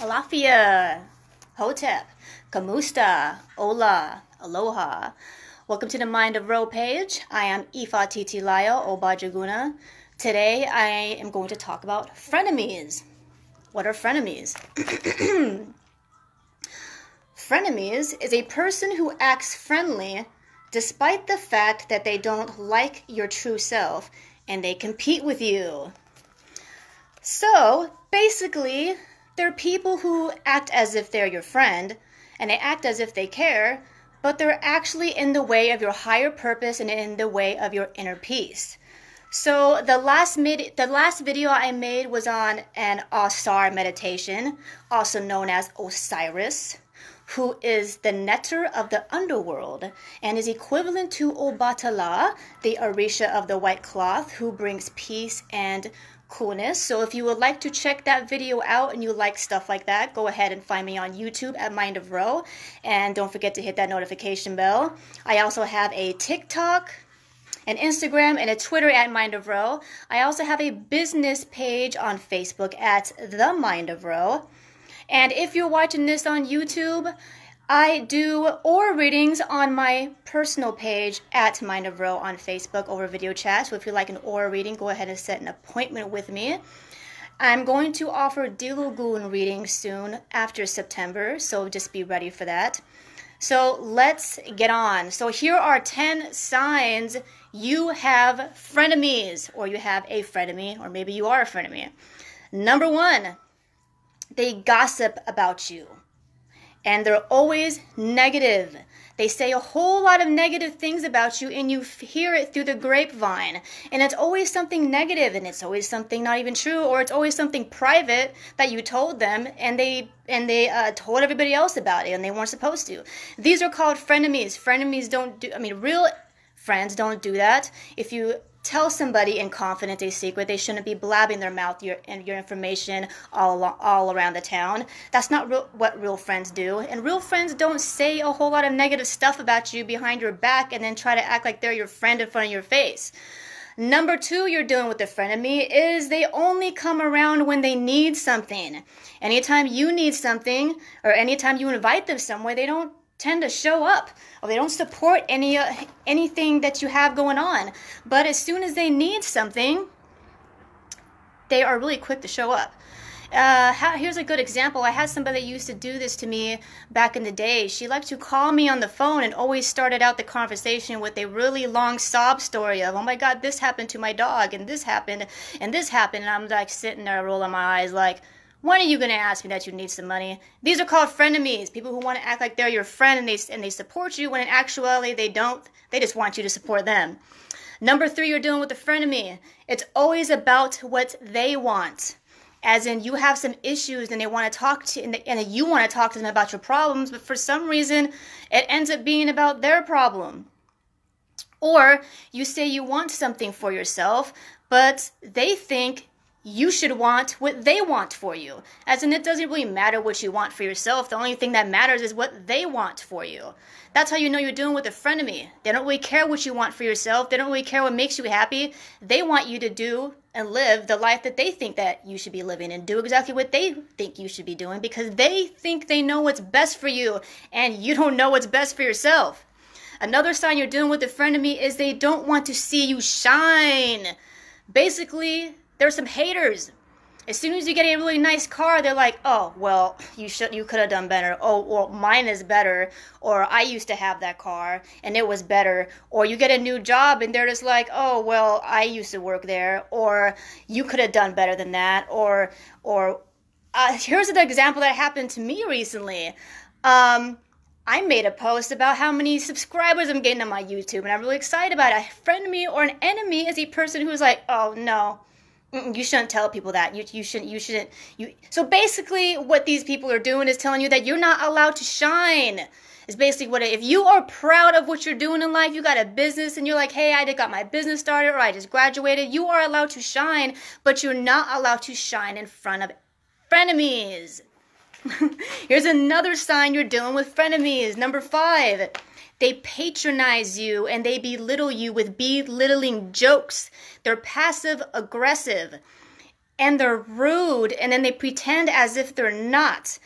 Alafia, Hotep, Kamusta, Ola, Aloha. Welcome to the Mind of Row page. I am Ifa Titi Laya Obajaguna. Today I am going to talk about frenemies. What are frenemies? frenemies is a person who acts friendly despite the fact that they don't like your true self and they compete with you. So basically, there are people who act as if they're your friend and they act as if they care, but they're actually in the way of your higher purpose and in the way of your inner peace. So the last mid, the last video I made was on an Osar meditation, also known as Osiris, who is the netter of the underworld and is equivalent to Obatala, the Orisha of the white cloth, who brings peace and coolness. So if you would like to check that video out and you like stuff like that, go ahead and find me on YouTube at Mind of Row. And don't forget to hit that notification bell. I also have a TikTok, an Instagram, and a Twitter at Mind of Row. I also have a business page on Facebook at The Mind of Row. And if you're watching this on YouTube, I do aura readings on my personal page at Mind of Row on Facebook over video chat. So if you like an oral reading, go ahead and set an appointment with me. I'm going to offer Dilugun readings soon after September, so just be ready for that. So let's get on. So here are 10 signs you have frenemies, or you have a frenemy, or maybe you are a frenemy. Number one, they gossip about you and they're always negative. They say a whole lot of negative things about you, and you hear it through the grapevine. And it's always something negative, and it's always something not even true, or it's always something private that you told them, and they and they uh, told everybody else about it, and they weren't supposed to. These are called frenemies. Frenemies don't do. I mean, real friends don't do that. If you tell somebody in confidence a secret, they shouldn't be blabbing their mouth your, and your information all along, all around the town. That's not real, what real friends do. And real friends don't say a whole lot of negative stuff about you behind your back and then try to act like they're your friend in front of your face. Number two, you're doing with the frenemy is they only come around when they need something. Anytime you need something, or anytime you invite them somewhere, they don't tend to show up or oh, they don't support any uh, anything that you have going on but as soon as they need something they are really quick to show up uh, how, here's a good example. I had somebody that used to do this to me back in the day. She liked to call me on the phone and always started out the conversation with a really long sob story of, oh my God, this happened to my dog, and this happened, and this happened. And I'm like sitting there rolling my eyes, like, when are you going to ask me that you need some money? These are called frenemies, people who want to act like they're your friend and they, and they support you when in actuality they don't. They just want you to support them. Number three, you're dealing with a frenemy. It's always about what they want. As in, you have some issues and they want to talk to, and, they, and you want to talk to them about your problems, but for some reason, it ends up being about their problem. Or you say you want something for yourself, but they think you should want what they want for you. As in, it doesn't really matter what you want for yourself. The only thing that matters is what they want for you. That's how you know you're doing with a frenemy. They don't really care what you want for yourself. They don't really care what makes you happy. They want you to do and live the life that they think that you should be living and do exactly what they think you should be doing because they think they know what's best for you and you don't know what's best for yourself. Another sign you're doing with a frenemy is they don't want to see you shine. Basically, there's some haters. As soon as you get a really nice car, they're like, "Oh, well, you should, you could have done better. Oh, well, mine is better, or I used to have that car and it was better." Or you get a new job and they're just like, "Oh, well, I used to work there, or you could have done better than that." Or, or uh, here's an example that happened to me recently. Um, I made a post about how many subscribers I'm getting on my YouTube, and I'm really excited about it. A friend of me or an enemy is a person who's like, "Oh no." you shouldn't tell people that you, you shouldn't you shouldn't you so basically what these people are doing is telling you that you're not allowed to shine is basically what if you are proud of what you're doing in life you got a business and you're like hey i got my business started or i just graduated you are allowed to shine but you're not allowed to shine in front of frenemies here's another sign you're dealing with frenemies number five they patronize you and they belittle you with belittling jokes. They're passive aggressive and they're rude and then they pretend as if they're not.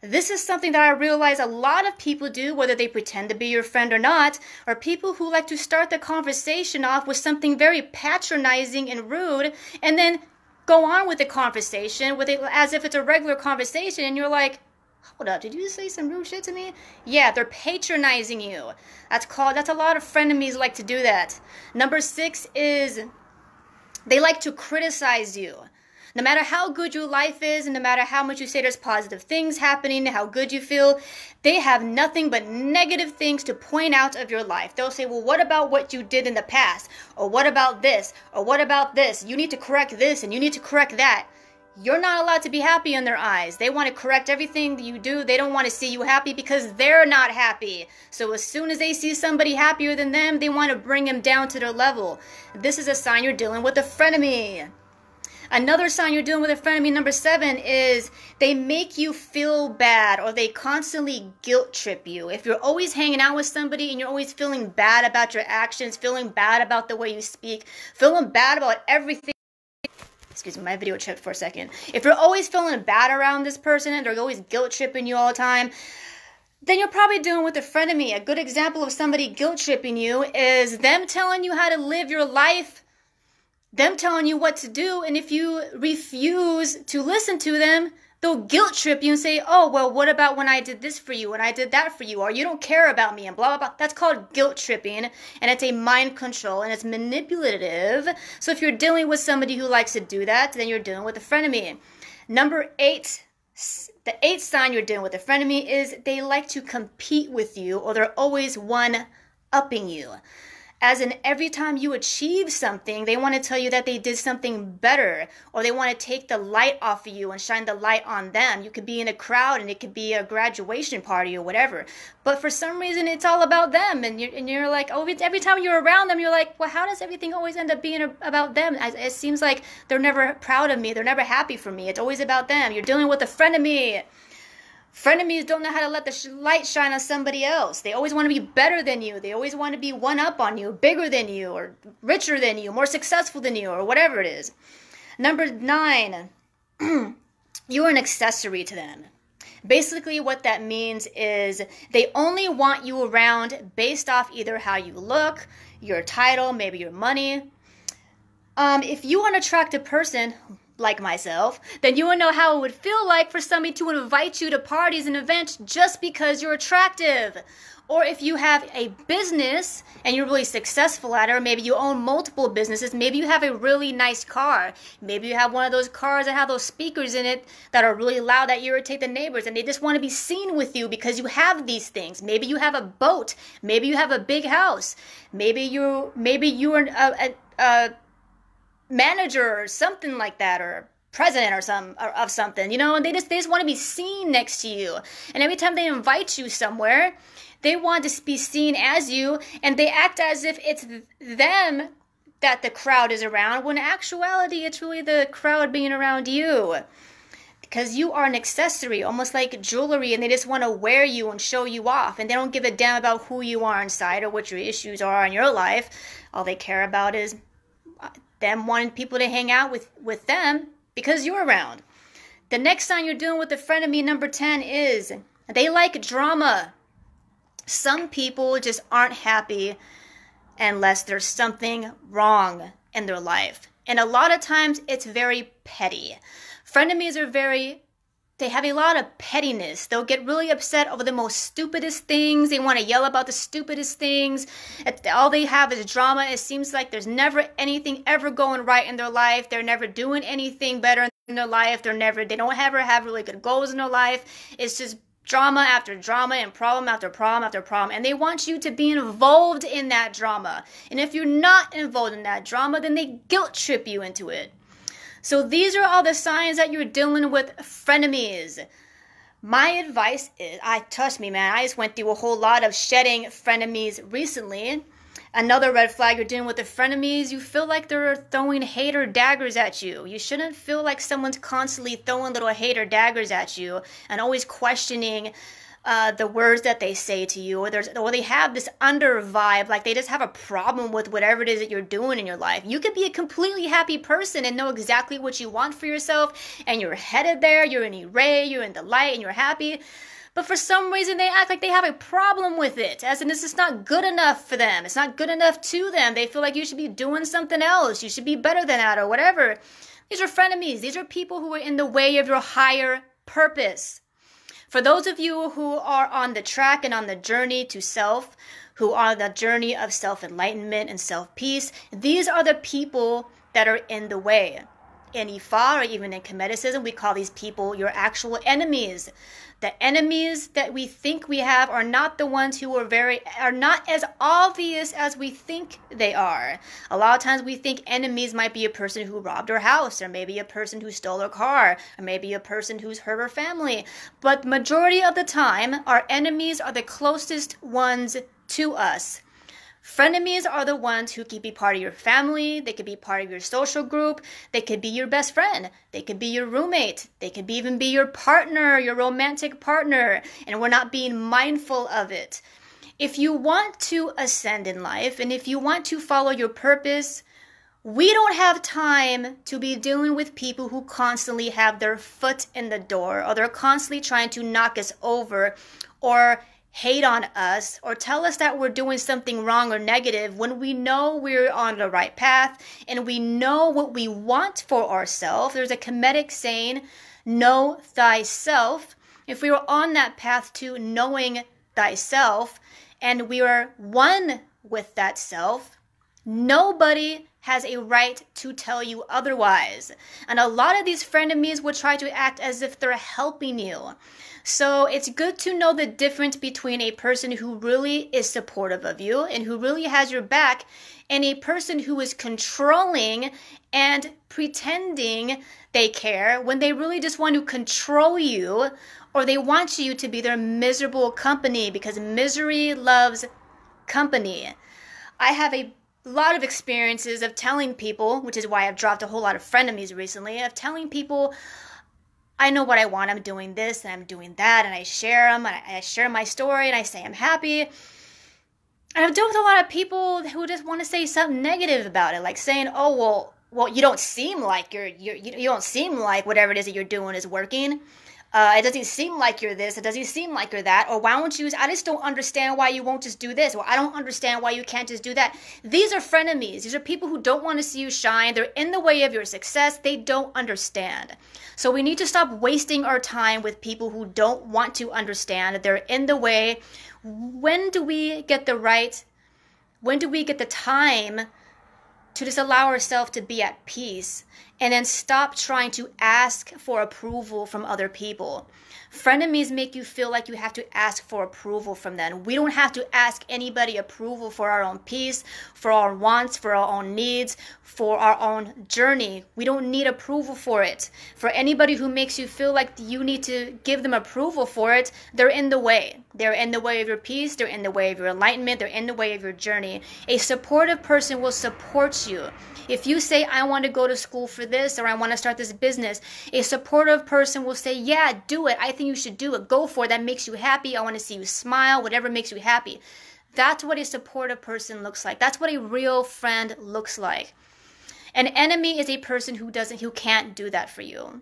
This is something that I realize a lot of people do, whether they pretend to be your friend or not, are people who like to start the conversation off with something very patronizing and rude, and then go on with the conversation with it as if it's a regular conversation, and you're like, hold up, did you say some real shit to me? Yeah, they're patronizing you. That's called, that's a lot of frenemies like to do that. Number six is they like to criticize you. No matter how good your life is, and no matter how much you say there's positive things happening, how good you feel, they have nothing but negative things to point out of your life. They'll say, Well, what about what you did in the past? Or what about this? Or what about this? You need to correct this and you need to correct that. You're not allowed to be happy in their eyes. They want to correct everything that you do. They don't want to see you happy because they're not happy. So as soon as they see somebody happier than them, they want to bring them down to their level. This is a sign you're dealing with a frenemy. Another sign you're dealing with a frenemy, number seven, is they make you feel bad or they constantly guilt trip you. If you're always hanging out with somebody and you're always feeling bad about your actions, feeling bad about the way you speak, feeling bad about everything excuse me, my video chipped for a second. If you're always feeling bad around this person and they're always guilt tripping you all the time, then you're probably doing with a friend of me. A good example of somebody guilt tripping you is them telling you how to live your life, them telling you what to do, and if you refuse to listen to them, they'll guilt trip you and say, oh, well, what about when I did this for you and I did that for you, or you don't care about me, and blah, blah, blah. That's called guilt tripping, and it's a mind control and it's manipulative. So if you're dealing with somebody who likes to do that, then you're dealing with a frenemy. Number eight, the eighth sign you're dealing with a frenemy is they like to compete with you or they're always one upping you as in every time you achieve something, they want to tell you that they did something better, or they want to take the light off of you and shine the light on them. You could be in a crowd and it could be a graduation party or whatever. But for some reason, it's all about them. And you're, and you're like, oh, every time you're around them, you're like, well, how does everything always end up being about them? It seems like they're never proud of me. They're never happy for me. It's always about them. You're dealing with a friend of me. Frenemies don't know how to let the sh- light shine on somebody else. They always want to be better than you. They always want to be one up on you, bigger than you, or richer than you, more successful than you, or whatever it is. Number nine, you're an accessory to them. Basically, what that means is they only want you around based off either how you look, your title, maybe your money. Um, if you are attract a person, like myself, then you would know how it would feel like for somebody to invite you to parties and events just because you're attractive. Or if you have a business and you're really successful at it, or maybe you own multiple businesses, maybe you have a really nice car. Maybe you have one of those cars that have those speakers in it that are really loud that irritate the neighbors and they just want to be seen with you because you have these things. Maybe you have a boat. Maybe you have a big house. Maybe you maybe you're a, a, a manager or something like that or president or some or of something you know and they just they just want to be seen next to you and every time they invite you somewhere they want to be seen as you and they act as if it's them that the crowd is around when actuality it's really the crowd being around you because you are an accessory almost like jewelry and they just want to wear you and show you off and they don't give a damn about who you are inside or what your issues are in your life all they care about is uh, them wanting people to hang out with with them because you're around. The next sign you're doing with a friend of me, number 10, is they like drama. Some people just aren't happy unless there's something wrong in their life. And a lot of times it's very petty. Frenemies are very they have a lot of pettiness. They'll get really upset over the most stupidest things. They want to yell about the stupidest things. All they have is drama. It seems like there's never anything ever going right in their life. They're never doing anything better in their life. They're never, they don't ever have really good goals in their life. It's just drama after drama and problem after problem after problem. And they want you to be involved in that drama. And if you're not involved in that drama, then they guilt trip you into it. So these are all the signs that you're dealing with frenemies. My advice is I trust me, man, I just went through a whole lot of shedding frenemies recently. Another red flag you're dealing with the frenemies, you feel like they're throwing hater daggers at you. You shouldn't feel like someone's constantly throwing little hater daggers at you and always questioning uh, the words that they say to you, or there's or they have this under vibe, like they just have a problem with whatever it is that you're doing in your life. You could be a completely happy person and know exactly what you want for yourself, and you're headed there. You're in the ray, you're in the light, and you're happy but for some reason they act like they have a problem with it as in this is not good enough for them it's not good enough to them they feel like you should be doing something else you should be better than that or whatever these are frenemies these are people who are in the way of your higher purpose for those of you who are on the track and on the journey to self, who are on the journey of self enlightenment and self peace, these are the people that are in the way in Ifa or even in Kemeticism, we call these people your actual enemies. The enemies that we think we have are not the ones who are very are not as obvious as we think they are. A lot of times we think enemies might be a person who robbed our house, or maybe a person who stole our car, or maybe a person who's hurt our family. But majority of the time, our enemies are the closest ones to us. Frenemies are the ones who could be part of your family, they could be part of your social group, they could be your best friend, they could be your roommate, they could be even be your partner, your romantic partner, and we're not being mindful of it. If you want to ascend in life and if you want to follow your purpose, we don't have time to be dealing with people who constantly have their foot in the door or they're constantly trying to knock us over or hate on us or tell us that we're doing something wrong or negative when we know we're on the right path and we know what we want for ourselves. There's a comedic saying, know thyself. If we were on that path to knowing thyself and we are one with that self, nobody has a right to tell you otherwise. And a lot of these frenemies will try to act as if they're helping you. So it's good to know the difference between a person who really is supportive of you and who really has your back and a person who is controlling and pretending they care when they really just want to control you or they want you to be their miserable company because misery loves company. I have a lot of experiences of telling people, which is why I've dropped a whole lot of frenemies recently, of telling people, I know what I want. I'm doing this and I'm doing that, and I share them and I, share my story and I say I'm happy. And I've dealt with a lot of people who just want to say something negative about it, like saying, "Oh well, well you don't seem like you're, you're you do not seem like whatever it is that you're doing is working." Uh, it doesn't seem like you're this. It doesn't seem like you're that. Or why won't you? I just don't understand why you won't just do this. Or I don't understand why you can't just do that. These are frenemies. These are people who don't want to see you shine. They're in the way of your success. They don't understand. So we need to stop wasting our time with people who don't want to understand. They're in the way. When do we get the right? When do we get the time to just allow ourselves to be at peace and then stop trying to ask for approval from other people. Frenemies make you feel like you have to ask for approval from them. We don't have to ask anybody approval for our own peace, for our wants, for our own needs, for our own journey. We don't need approval for it. For anybody who makes you feel like you need to give them approval for it, they're in the way. They're in the way of your peace, they're in the way of your enlightenment, they're in the way of your journey. A supportive person will support you. If you say, I want to go to school for this or I want to start this business. A supportive person will say, Yeah, do it. I think you should do it. Go for it. That makes you happy. I want to see you smile, whatever makes you happy. That's what a supportive person looks like. That's what a real friend looks like. An enemy is a person who doesn't who can't do that for you.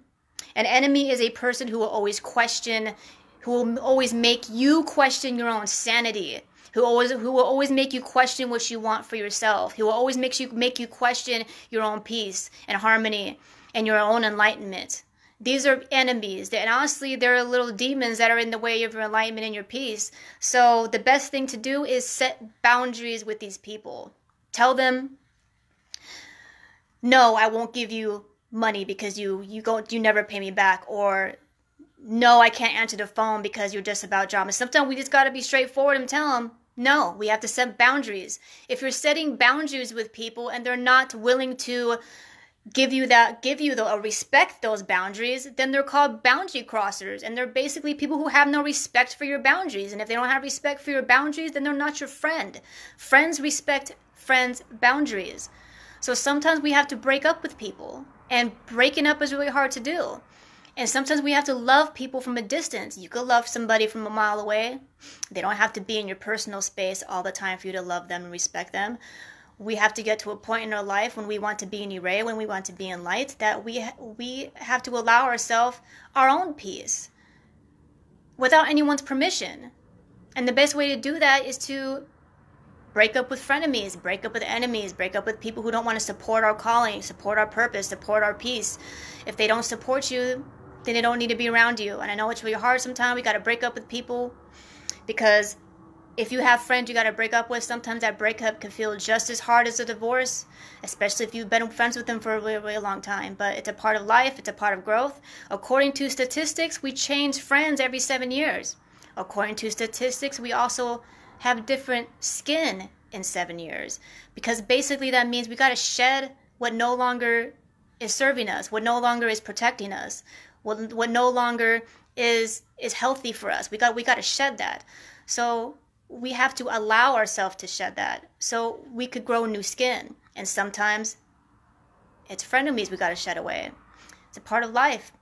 An enemy is a person who will always question, who will always make you question your own sanity who always who will always make you question what you want for yourself, who will always makes you make you question your own peace and harmony and your own enlightenment. These are enemies, and honestly, they're little demons that are in the way of your enlightenment and your peace. So the best thing to do is set boundaries with these people. Tell them, no, I won't give you money because you you don't you never pay me back, or no, I can't answer the phone because you're just about drama. Sometimes we just got to be straightforward and tell them, no, we have to set boundaries. If you're setting boundaries with people and they're not willing to give you that give you the or uh, respect those boundaries then they're called boundary crossers and they're basically people who have no respect for your boundaries and if they don't have respect for your boundaries then they're not your friend friends respect friends boundaries so sometimes we have to break up with people and breaking up is really hard to do and sometimes we have to love people from a distance. You could love somebody from a mile away. They don't have to be in your personal space all the time for you to love them and respect them. We have to get to a point in our life when we want to be in array, when we want to be in light, that we we have to allow ourselves our own peace without anyone's permission. And the best way to do that is to break up with frenemies, break up with enemies, break up with people who don't want to support our calling, support our purpose, support our peace. If they don't support you, then they don't need to be around you. And I know it's really hard sometimes. We got to break up with people because if you have friends you got to break up with, sometimes that breakup can feel just as hard as a divorce, especially if you've been friends with them for a really, really long time. But it's a part of life, it's a part of growth. According to statistics, we change friends every seven years. According to statistics, we also have different skin in seven years because basically that means we got to shed what no longer is serving us, what no longer is protecting us what, what no longer is is healthy for us. We got we got to shed that. So we have to allow ourselves to shed that. So we could grow new skin. And sometimes it's frenemies we got to shed away. It's a part of life.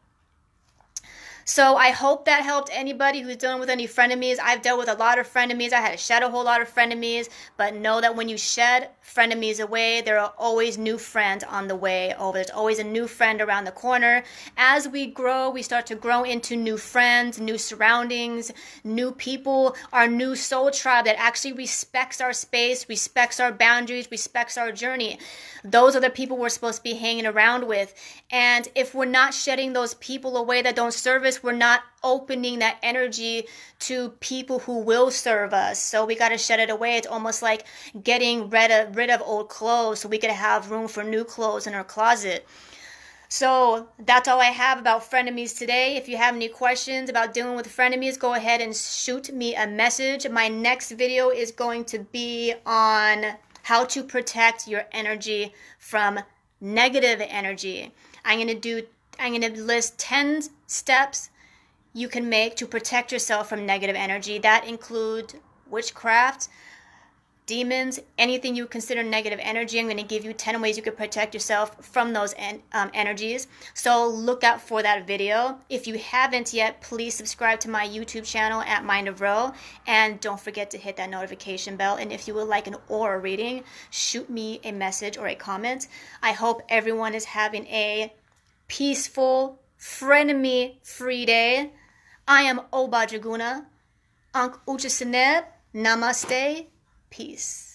So I hope that helped anybody who's dealing with any frenemies. I've dealt with a lot of frenemies. I had to shed a whole lot of frenemies, but know that when you shed frenemies away, there are always new friends on the way over. There's always a new friend around the corner. As we grow, we start to grow into new friends, new surroundings, new people, our new soul tribe that actually respects our space, respects our boundaries, respects our journey. Those are the people we're supposed to be hanging around with. And if we're not shedding those people away that don't serve us we're not opening that energy to people who will serve us. So we got to shed it away. It's almost like getting rid of, rid of old clothes so we could have room for new clothes in our closet. So that's all I have about frenemies today. If you have any questions about dealing with frenemies, go ahead and shoot me a message. My next video is going to be on how to protect your energy from negative energy. I'm going to do I'm going to list 10 steps you can make to protect yourself from negative energy. That include witchcraft, demons, anything you consider negative energy. I'm going to give you 10 ways you can protect yourself from those en- um, energies. So look out for that video. If you haven't yet, please subscribe to my YouTube channel at Mind of Row. And don't forget to hit that notification bell. And if you would like an aura reading, shoot me a message or a comment. I hope everyone is having a peaceful, frenemy free day. I am Oba Jaguna. Ankh Namaste. Peace.